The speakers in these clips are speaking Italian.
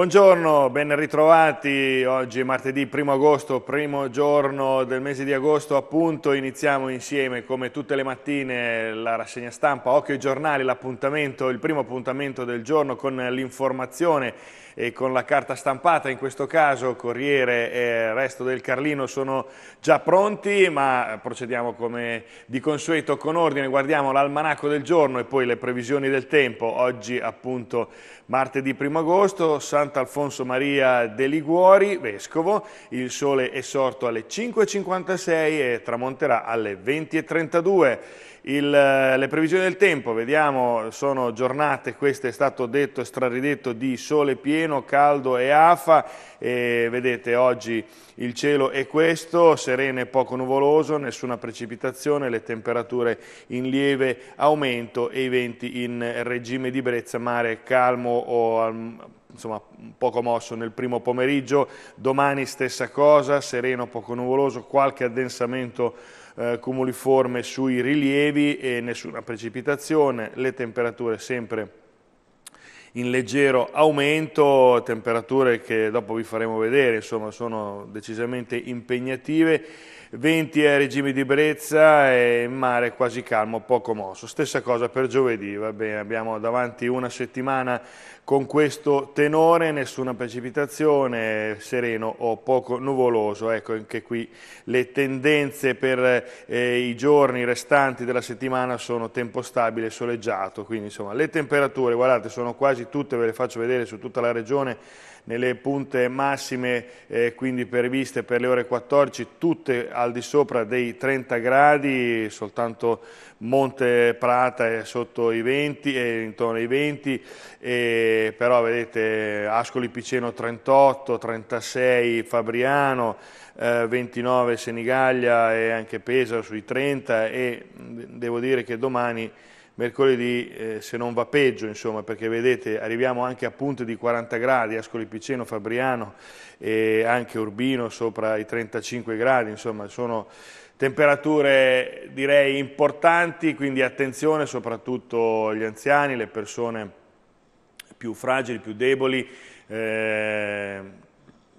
Buongiorno, ben ritrovati. Oggi è martedì 1 agosto, primo giorno del mese di agosto, appunto. Iniziamo insieme, come tutte le mattine, la rassegna stampa, occhio ai giornali, l'appuntamento, il primo appuntamento del giorno con l'informazione e con la carta stampata, in questo caso Corriere e Resto del Carlino sono già pronti, ma procediamo come di consueto con ordine, guardiamo l'almanacco del giorno e poi le previsioni del tempo. Oggi appunto martedì 1 agosto, San Sant'Alfonso Maria de Liguori, Vescovo. Il sole è sorto alle 5.56 e tramonterà alle 20.32. Il, eh, le previsioni del tempo, vediamo, sono giornate, questo è stato detto e straridetto, di sole pieno, caldo e afa. E vedete oggi il cielo è questo, sereno e poco nuvoloso, nessuna precipitazione, le temperature in lieve aumento e i venti in regime di brezza, mare calmo o insomma poco mosso nel primo pomeriggio, domani stessa cosa, sereno, poco nuvoloso, qualche addensamento eh, cumuliforme sui rilievi e nessuna precipitazione, le temperature sempre in leggero aumento, temperature che dopo vi faremo vedere, insomma sono decisamente impegnative, venti a regime di brezza e mare quasi calmo, poco mosso. Stessa cosa per giovedì, va bene, abbiamo davanti una settimana con questo tenore, nessuna precipitazione, sereno o poco nuvoloso. Ecco anche qui le tendenze per eh, i giorni restanti della settimana sono tempo stabile e soleggiato, quindi insomma le temperature, guardate, sono quasi tutte, ve le faccio vedere su tutta la regione, nelle punte massime eh, quindi previste per le ore 14 tutte al di sopra dei 30 gradi soltanto Monte Prata è sotto i 20 è eh, intorno ai 20 e però vedete Ascoli Piceno 38, 36 Fabriano, eh, 29 Senigallia e anche Pesaro sui 30 e devo dire che domani mercoledì eh, se non va peggio insomma perché vedete arriviamo anche a punte di 40 gradi Ascoli Piceno, Fabriano e anche Urbino sopra i 35 gradi insomma sono temperature direi importanti quindi attenzione soprattutto gli anziani, le persone più fragili, più deboli, eh,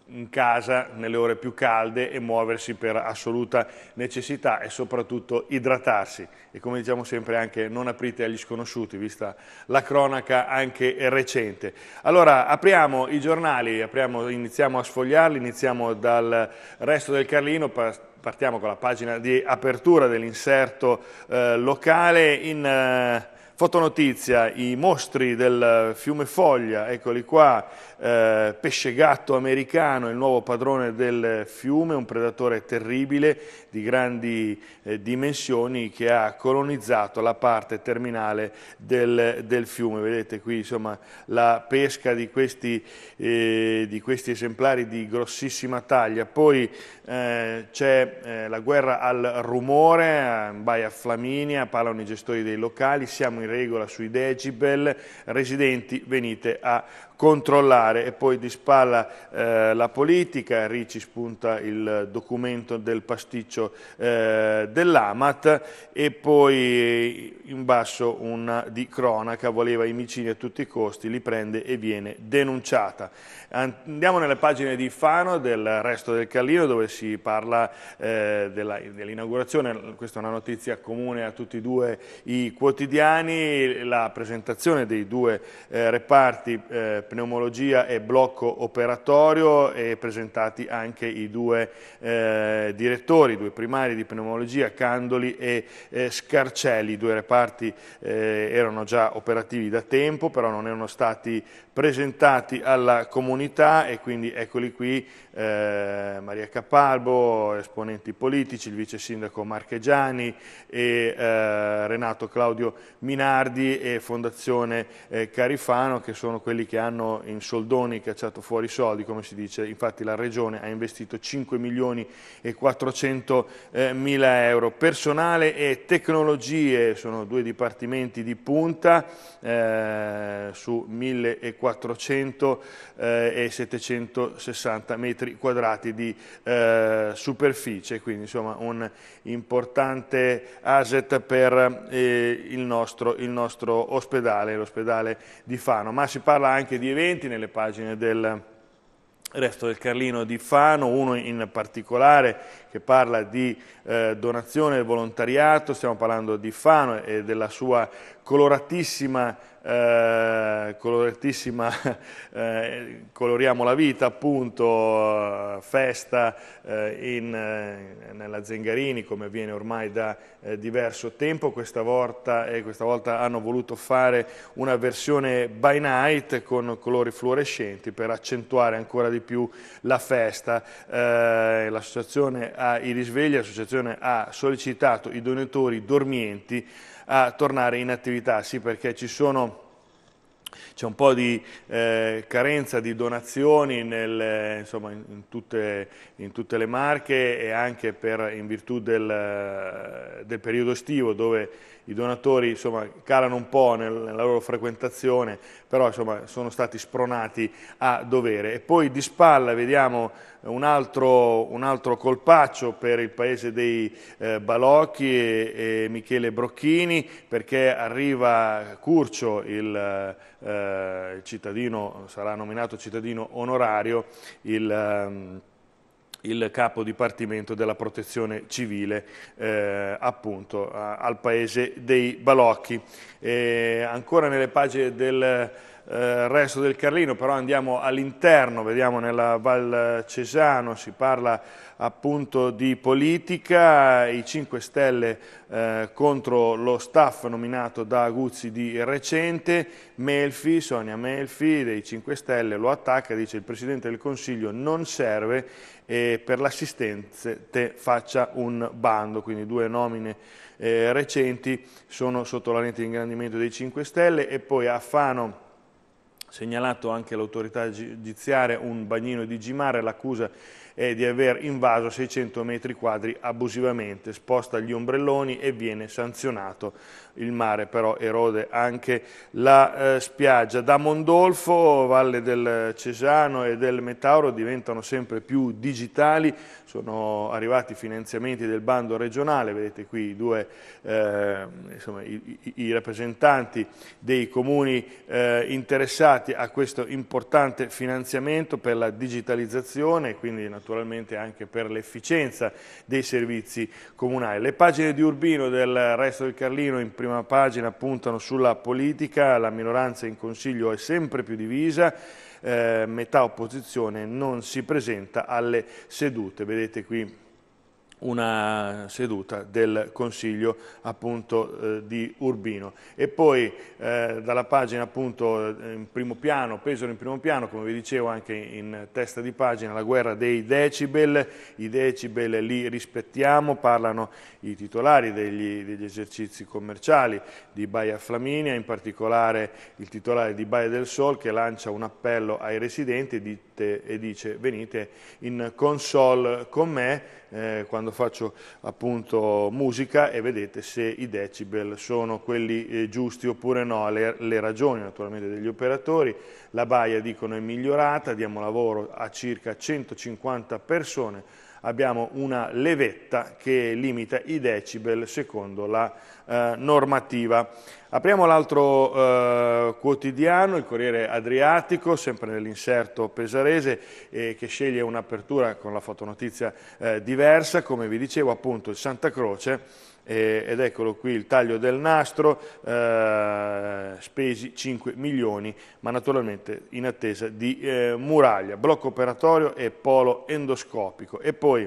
in casa nelle ore più calde e muoversi per assoluta necessità e soprattutto idratarsi e come diciamo sempre anche non aprite agli sconosciuti vista la cronaca anche recente. Allora apriamo i giornali, apriamo, iniziamo a sfogliarli, iniziamo dal resto del Carlino, partiamo con la pagina di apertura dell'inserto eh, locale in... Eh, Fotonotizia, i mostri del fiume Foglia, eccoli qua, eh, pesce gatto americano, il nuovo padrone del fiume, un predatore terribile di grandi eh, dimensioni che ha colonizzato la parte terminale del, del fiume. Vedete qui insomma, la pesca di questi, eh, di questi, esemplari di grossissima taglia. Poi eh, c'è eh, la guerra al rumore, eh, in Baia Flaminia, parlano i gestori dei locali, siamo in regola sui decibel, residenti venite a controllare e poi di spalla eh, la politica, Ricci spunta il documento del pasticcio eh, dell'Amat e poi in basso una di cronaca, voleva i micini a tutti i costi, li prende e viene denunciata. Andiamo nelle pagine di Fano del resto del Callino dove si parla eh, dell'inaugurazione, dell questa è una notizia comune a tutti e due i quotidiani, la presentazione dei due eh, reparti eh, pneumologia e blocco operatorio e presentati anche i due eh, direttori, i due primari di pneumologia, Candoli e eh, Scarcelli, i due reparti eh, erano già operativi da tempo, però non erano stati presentati alla comunità e quindi eccoli qui eh, Maria Capalbo, esponenti politici, il vice sindaco Marchegiani e eh, Renato Claudio Minardi e Fondazione eh, Carifano che sono quelli che hanno hanno in soldoni cacciato fuori i soldi, come si dice, infatti la Regione ha investito 5 milioni e 400 eh, mila euro. Personale e tecnologie sono due dipartimenti di punta eh, su 1400 eh, e 760 metri quadrati di eh, superficie, quindi insomma un importante asset per eh, il nostro, il nostro ospedale, l'ospedale di Fano, ma si parla anche di eventi nelle pagine del, il resto del Carlino di Fano, uno in particolare che parla di eh, donazione e volontariato, stiamo parlando di Fano e della sua coloratissima, eh, coloratissima eh, coloriamo la vita appunto, eh, festa eh, in, eh, nella Zengarini come avviene ormai da diverso tempo, questa volta, questa volta hanno voluto fare una versione by night con colori fluorescenti per accentuare ancora di più la festa. Eh, l'associazione a I risvegli, l'associazione ha sollecitato i donatori dormienti a tornare in attività, sì perché ci sono c'è un po' di eh, carenza di donazioni nel, insomma, in, tutte, in, tutte, le marche e anche per, in virtù del, eh, del periodo estivo dove i donatori insomma, calano un po' nel, nella loro frequentazione, però insomma, sono stati spronati a dovere. E poi di spalla vediamo un altro, un altro colpaccio per il paese dei eh, Balocchi e, e, Michele Brocchini, perché arriva Curcio, il eh, cittadino, sarà nominato cittadino onorario, il... Eh, il capo dipartimento della protezione civile eh, appunto a, al paese dei Balocchi. E ancora nelle pagine del eh, resto del Carlino, però andiamo all'interno, vediamo nella Val Cesano, si parla appunto di politica, i 5 Stelle eh, contro lo staff nominato da Guzzi di recente, Melfi, Sonia Melfi dei 5 Stelle lo attacca, dice il Presidente del Consiglio non serve e per l'assistenza te faccia un bando, quindi due nomine eh, recenti sono sotto la lente di ingrandimento dei 5 Stelle e poi Affano segnalato anche all'autorità giudiziaria un bagnino di Gimare, l'accusa è di aver invaso 600 metri quadri abusivamente, sposta gli ombrelloni e viene sanzionato. Il mare però erode anche la eh, spiaggia. Da Mondolfo, Valle del Cesano e del Metauro diventano sempre più digitali, sono arrivati finanziamenti del bando regionale, vedete qui due, eh, insomma, i, i, i, rappresentanti dei comuni eh, interessati a questo importante finanziamento per la digitalizzazione, quindi una naturalmente anche per l'efficienza dei servizi comunali. Le pagine di Urbino del resto del Carlino in prima pagina puntano sulla politica, la minoranza in Consiglio è sempre più divisa, eh, metà opposizione non si presenta alle sedute. Vedete qui una seduta del Consiglio appunto, eh, di Urbino. E poi eh, dalla pagina appunto eh, in primo piano, Pesaro in primo piano, come vi dicevo anche in testa di pagina, la guerra dei decibel, i decibel li rispettiamo, parlano i titolari degli, degli esercizi commerciali di Baia Flaminia, in particolare il titolare di Baia del Sol che lancia un appello ai residenti e dice venite in console con me eh, quando quando faccio appunto musica e vedete se i decibel sono quelli eh, giusti oppure no, le, le, ragioni naturalmente degli operatori, la baia dicono è migliorata, diamo lavoro a circa 150 persone abbiamo una levetta che limita i decibel secondo la eh, normativa. Apriamo l'altro eh, quotidiano, il Corriere Adriatico, sempre nell'inserto pesarese, eh, che sceglie un'apertura con la fotonotizia eh, diversa, come vi dicevo appunto il Santa Croce ed eccolo qui il taglio del nastro, eh, spesi 5 milioni, ma naturalmente in attesa di eh, muraglia, blocco operatorio e polo endoscopico. E poi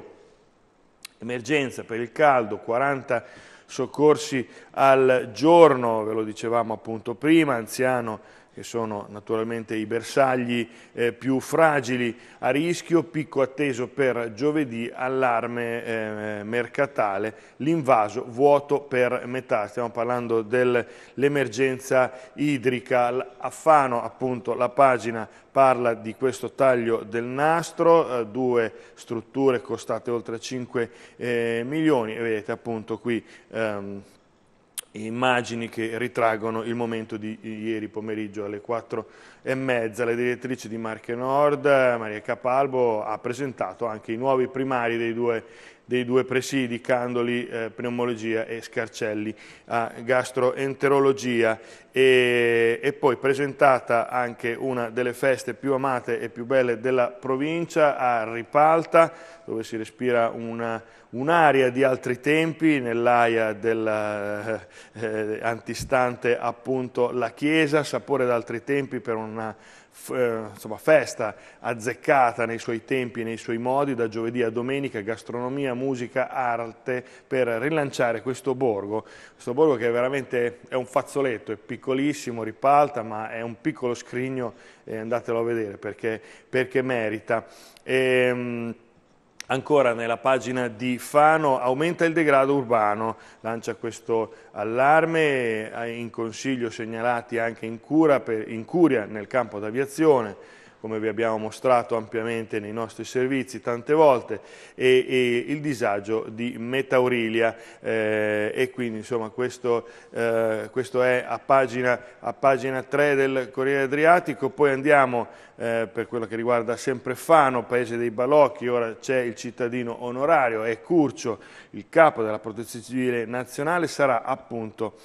emergenza per il caldo, 40 soccorsi al giorno, ve lo dicevamo appunto prima, anziano che sono naturalmente i bersagli eh, più fragili a rischio, picco atteso per giovedì, allarme eh, mercatale, l'invaso vuoto per metà, stiamo parlando dell'emergenza idrica, a Fano appunto la pagina parla di questo taglio del nastro, eh, due strutture costate oltre 5 eh, milioni e vedete appunto qui ehm, immagini che ritraggono il momento di ieri pomeriggio alle 4 e mezza. La direttrice di Marche Nord, Maria Capalbo, ha presentato anche i nuovi primari dei due dei due presidi, Candoli, eh, pneumologia e Scarcelli, a gastroenterologia e, e, poi presentata anche una delle feste più amate e più belle della provincia a Ripalta, dove si respira un'aria di altri tempi, nell'aia eh, eh, antistante appunto la chiesa, sapore d'altri tempi per una eh, insomma, festa azzeccata nei suoi tempi e nei suoi modi, da giovedì a domenica, gastronomia, musica, arte, per rilanciare questo borgo, questo borgo che è veramente è un fazzoletto, è piccolissimo, ripalta, ma è un piccolo scrigno, eh, andatelo a vedere perché, perché merita. E, ehm, Ancora nella pagina di Fano aumenta il degrado urbano, lancia questo allarme, eh, in consiglio segnalati anche in, per, in curia nel campo d'aviazione, come vi abbiamo mostrato ampiamente nei nostri servizi tante volte, e, e il disagio di Metaurilia. Eh, e quindi insomma, questo, eh, questo è a pagina, a pagina, 3 del Corriere Adriatico, poi andiamo eh, per quello che riguarda sempre Fano, paese dei Balocchi, ora c'è il cittadino onorario, è Curcio, il capo della protezione civile nazionale, sarà appunto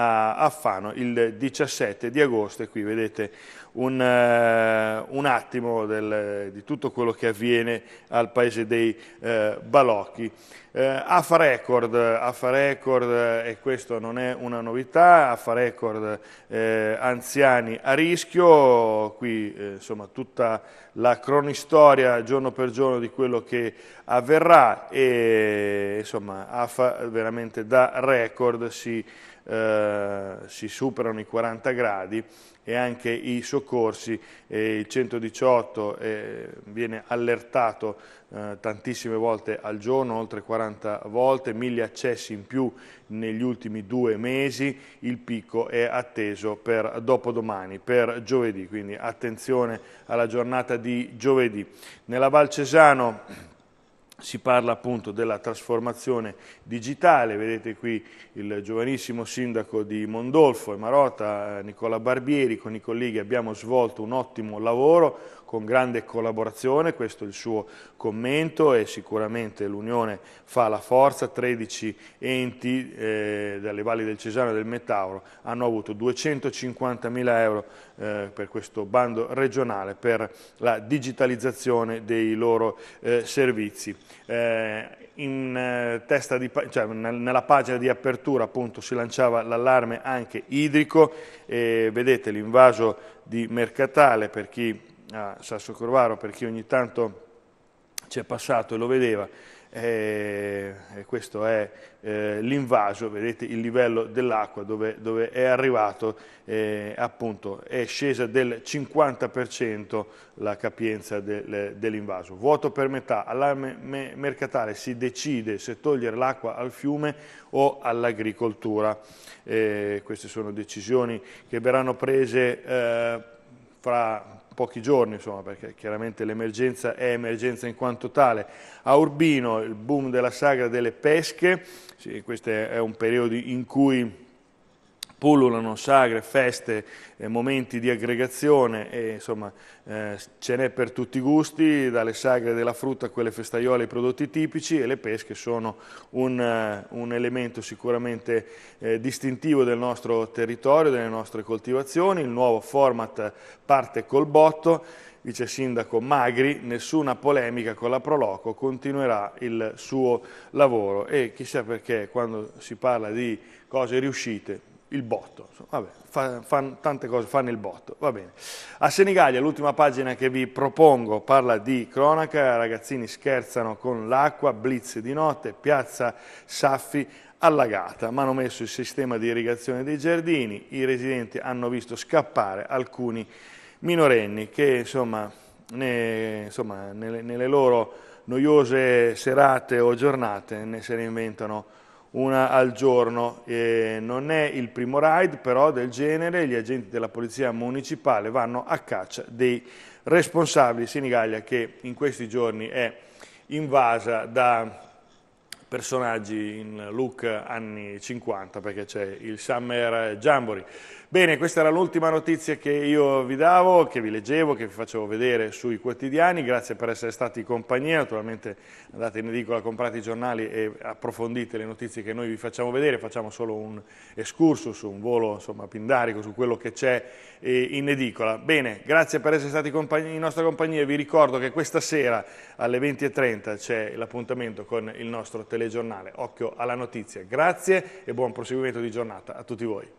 a, Fano il 17 di agosto e qui vedete un, uh, un attimo del, di tutto quello che avviene al paese dei uh, balocchi. Uh, AFA Record, AFA Record e questo non è una novità, AFA Record eh, anziani a rischio, qui eh, insomma tutta la cronistoria giorno per giorno di quello che avverrà e insomma AFA veramente da record si, si superano i 40 gradi e anche i soccorsi. Eh, il 118 eh, viene allertato eh, tantissime volte al giorno, oltre 40 volte, mille accessi in più negli ultimi due mesi, il picco è atteso per dopodomani, per giovedì, quindi attenzione alla giornata di giovedì. Nella Val Cesano si parla appunto della trasformazione digitale, vedete qui il giovanissimo sindaco di Mondolfo e Marota, eh, Nicola Barbieri, con i colleghi abbiamo svolto un ottimo lavoro, con grande collaborazione, questo è il suo commento e sicuramente l'Unione fa la forza, 13 enti eh, dalle valli del Cesano e del Metauro hanno avuto 250 mila euro eh, per questo bando regionale per la digitalizzazione dei loro eh, servizi. Eh, in, eh, di, cioè, nella pagina di apertura appunto, si lanciava l'allarme anche idrico, vedete l'invaso di Mercatale per chi a Sasso Corvaro, per chi ogni tanto ci è passato e lo vedeva, eh, questo è eh, l'invaso, vedete il livello dell'acqua dove, dove, è arrivato, eh, appunto è scesa del 50% la capienza del, dell'invaso. Vuoto per metà, allarme me mercatale, si decide se togliere l'acqua al fiume o all'agricoltura. Eh, queste sono decisioni che verranno prese eh, fra pochi giorni, insomma, perché chiaramente l'emergenza è emergenza in quanto tale. A Urbino il boom della sagra delle pesche, sì, questo è un periodo in cui pullulano sagre, feste, eh, momenti di aggregazione e insomma eh, ce n'è per tutti i gusti, dalle sagre della frutta a quelle festaiole i prodotti tipici e le pesche sono un, eh, un elemento sicuramente eh, distintivo del nostro territorio, delle nostre coltivazioni, il nuovo format parte col botto, vice sindaco Magri, nessuna polemica con la Proloco, continuerà il suo lavoro e chissà perché quando si parla di cose riuscite il botto, vabbè, fa, fa, tante cose fanno il botto, va bene. A Senigallia l'ultima pagina che vi propongo parla di cronaca, ragazzini scherzano con l'acqua, blitz di notte, piazza Saffi allagata, ma hanno messo il sistema di irrigazione dei giardini, i residenti hanno visto scappare alcuni minorenni che insomma, ne, insomma nelle, nelle loro noiose serate o giornate ne se ne inventano una al giorno. Eh, non è il primo raid, però del genere gli agenti della polizia municipale vanno a caccia dei responsabili Senigallia che in questi giorni è invasa da personaggi in look anni 50 perché c'è il Summer Jamboree. Bene, questa era l'ultima notizia che io vi davo, che vi leggevo, che vi facevo vedere sui quotidiani. Grazie per essere stati in compagnia. Naturalmente andate in edicola, comprate i giornali e approfondite le notizie che noi vi facciamo vedere. Facciamo solo un excursus, un volo insomma, pindarico su quello che c'è eh, in edicola. Bene, grazie per essere stati in nostra compagnia. Vi ricordo che questa sera alle 20.30 c'è l'appuntamento con il nostro telegiornale. Occhio alla notizia. Grazie e buon proseguimento di giornata a tutti voi.